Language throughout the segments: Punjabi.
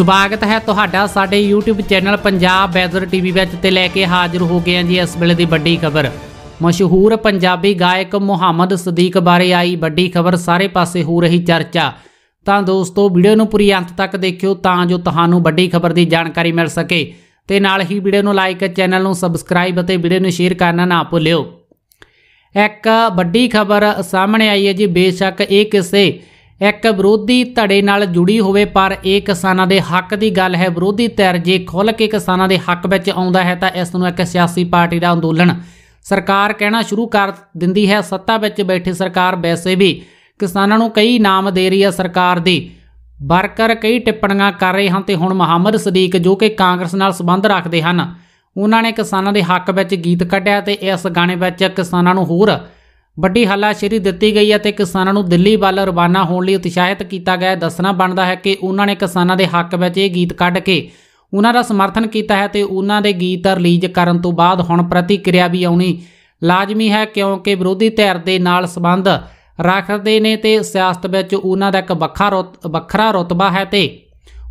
ਸਵਾਗਤ ਹੈ ਤੁਹਾਡਾ ਸਾਡੇ YouTube channel Punjab weather TV ਵਿੱਚ ਤੇ ਲੈ ਕੇ ਹਾਜ਼ਰ ਹੋ ਗਏ ਹਾਂ ਜੀ ਇਸ ਵੇਲੇ ਦੀ ਵੱਡੀ ਖਬਰ ਮਸ਼ਹੂਰ ਪੰਜਾਬੀ ਗਾਇਕ ਮੁਹੰਮਦ ਸਦੀਕ ਬਾਰੇ ਆਈ ਵੱਡੀ ਖਬਰ ਸਾਰੇ ਪਾਸੇ ਹੋ ਰਹੀ ਚਰਚਾ ਤਾਂ ਦੋਸਤੋ ਵੀਡੀਓ ਨੂੰ ਪੂਰੀ ਅੰਤ ਤੱਕ ਦੇਖਿਓ ਤਾਂ ਜੋ ਤੁਹਾਨੂੰ ਵੱਡੀ ਖਬਰ ਦੀ ਜਾਣਕਾਰੀ ਮਿਲ ਸਕੇ ਤੇ ਨਾਲ ਹੀ ਵੀਡੀਓ ਨੂੰ ਲਾਈਕ ਚੈਨਲ ਨੂੰ ਸਬਸਕ੍ਰਾਈਬ ਅਤੇ ਵੀਡੀਓ ਨੂੰ ਸ਼ੇਅਰ ਕਰਨਾ ਨਾ ਭੁੱਲਿਓ ਇੱਕ ਵੱਡੀ ਖਬਰ ਸਾਹਮਣੇ ਆਈ ਹੈ ਜੀ ਬੇਸ਼ੱਕ ਇਹ ਕਿਸੇ ਇੱਕ ਵਿਰੋਧੀ ਧੜੇ ਨਾਲ ਜੁੜੀ ਹੋਵੇ ਪਰ ਇਹ ਕਿਸਾਨਾਂ ਦੇ ਹੱਕ ਦੀ ਗੱਲ ਹੈ ਵਿਰੋਧੀ ਧਿਰ ਜੇ ਖੁੱਲ ਕੇ ਕਿਸਾਨਾਂ ਦੇ ਹੱਕ ਵਿੱਚ ਆਉਂਦਾ ਹੈ ਤਾਂ ਇਸ ਨੂੰ ਇੱਕ ਸਿਆਸੀ ਪਾਰਟੀ ਦਾ ਅੰਦੋਲਨ ਸਰਕਾਰ ਕਹਿਣਾ ਸ਼ੁਰੂ ਕਰ ਦਿੰਦੀ ਹੈ ਸੱਤਾ ਵਿੱਚ ਬੈਠੀ ਸਰਕਾਰ ਵੈਸੇ ਵੀ ਕਿਸਾਨਾਂ ਨੂੰ ਕਈ ਨਾਮ ਦੇ ਰਹੀ ਹੈ ਸਰਕਾਰ ਦੀ ਵਰਕਰ ਕਈ ਟਿੱਪਣੀਆਂ ਕਰ ਰਹੇ ਹਨ ਤੇ ਹੁਣ ਮੁਹੰਮਦ ਸਦੀਕ ਜੋ ਕਿ ਕਾਂਗਰਸ ਨਾਲ ਸੰਬੰਧ ਰੱਖਦੇ ਹਨ ਉਹਨਾਂ ਨੇ ਕਿਸਾਨਾਂ ਦੇ ਹੱਕ ਵਿੱਚ ਗੀਤ ਕੱਢਿਆ ਤੇ ਇਸ ਗਾਣੇ ਵਿੱਚ ਕਿਸਾਨਾਂ ਨੂੰ ਹੋਰ ਵੱਡੀ ਹੱਲਾਸ਼ੇਰੀ ਦਿੱਤੀ ਗਈ ਹੈ ਤੇ ਕਿਸਾਨਾਂ ਨੂੰ ਦਿੱਲੀ ਵੱਲ ਰਵਾਨਾ ਹੋਣ ਲਈ ਉਤਸ਼ਾਹਿਤ ਕੀਤਾ ਗਿਆ ਦੱਸਣਾ ਬਣਦਾ ਹੈ ਕਿ ਉਹਨਾਂ ਨੇ ਕਿਸਾਨਾਂ ਦੇ ਹੱਕ ਵਿੱਚ ਇਹ ਗੀਤ ਕੱਢ ਕੇ ਉਹਨਾਂ ਦਾ ਸਮਰਥਨ ਕੀਤਾ ਹੈ ਤੇ ਉਹਨਾਂ ਦੇ ਗੀਤ ਰਿਲੀਜ਼ ਕਰਨ ਤੋਂ ਬਾਅਦ ਹੁਣ ਪ੍ਰਤੀਕਿਰਿਆ ਵੀ ਆਉਣੀ ਲਾਜ਼ਮੀ ਹੈ ਕਿਉਂਕਿ ਵਿਰੋਧੀ ਧਿਰ ਦੇ ਨਾਲ ਸੰਬੰਧ ਰੱਖਦੇ ਨੇ ਤੇ ਸਿਆਸਤ ਵਿੱਚ ਉਹਨਾਂ ਦਾ ਇੱਕ ਵੱਖਰਾ ਵੱਖਰਾ ਰਤਬਾ ਹੈ ਤੇ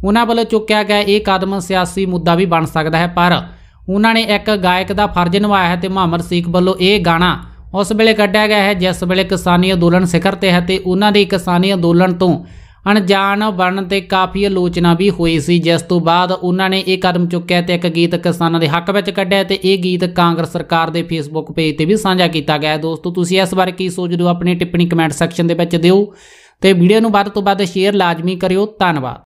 ਉਹਨਾਂ ਵੱਲੋਂ ਚੁੱਕਿਆ ਗਿਆ ਇਹ ਕਦਮ ਸਿਆਸੀ ਮੁੱਦਾ ਵੀ ਬਣ ਸਕਦਾ ਹੈ ਪਰ ਉਹਨਾਂ ਨੇ ਇੱਕ ਗਾਇਕ ਦਾ ਫਰਜ਼ ਨਿਭਾਇਆ ਹੈ ਤੇ ਮੁਹੰਮਦ ਸੀਖ ਵੱਲੋਂ ਇਹ ਗਾਣਾ ਉਸ ਵੇਲੇ ਕੱਢਿਆ ਗਿਆ ਹੈ ਜਿਸ ਵੇਲੇ ਕਿਸਾਨੀ ਅੰਦੋਲਨ ਸਿਖਰ ਤੇ ਹੈ ਤੇ ਉਹਨਾਂ ਦੇ ਕਿਸਾਨੀ ਅੰਦੋਲਨ ਤੋਂ ਅਣਜਾਣ ਬਣਨ ਤੇ ਕਾਫੀ ਆਲੋਚਨਾ ਵੀ ਹੋਈ ਸੀ ਜਿਸ ਤੋਂ ਬਾਅਦ ਉਹਨਾਂ ਨੇ ਇਹ ਕਦਮ ਚੁੱਕਿਆ ਤੇ ਇੱਕ ਗੀਤ ਕਿਸਾਨਾਂ ਦੇ ਹੱਕ ਵਿੱਚ ਕੱਢਿਆ ਤੇ ਇਹ ਗੀਤ ਕਾਂਗਰਸ ਸਰਕਾਰ ਦੇ ਫੇਸਬੁੱਕ ਪੇਜ ਤੇ ਵੀ ਸਾਂਝਾ ਕੀਤਾ ਗਿਆ ਦੋਸਤੋ ਤੁਸੀਂ ਇਸ ਬਾਰੇ ਕੀ ਸੋਚਦੇ ਹੋ ਆਪਣੀ ਟਿੱਪਣੀ ਕਮੈਂਟ ਸੈਕਸ਼ਨ ਦੇ ਵਿੱਚ ਦਿਓ ਤੇ ਵੀਡੀਓ ਨੂੰ ਵੱਧ ਤੋਂ ਵੱਧ ਸ਼ੇਅਰ ਲਾਜ਼ਮੀ ਕਰਿਓ ਧੰਨਵਾਦ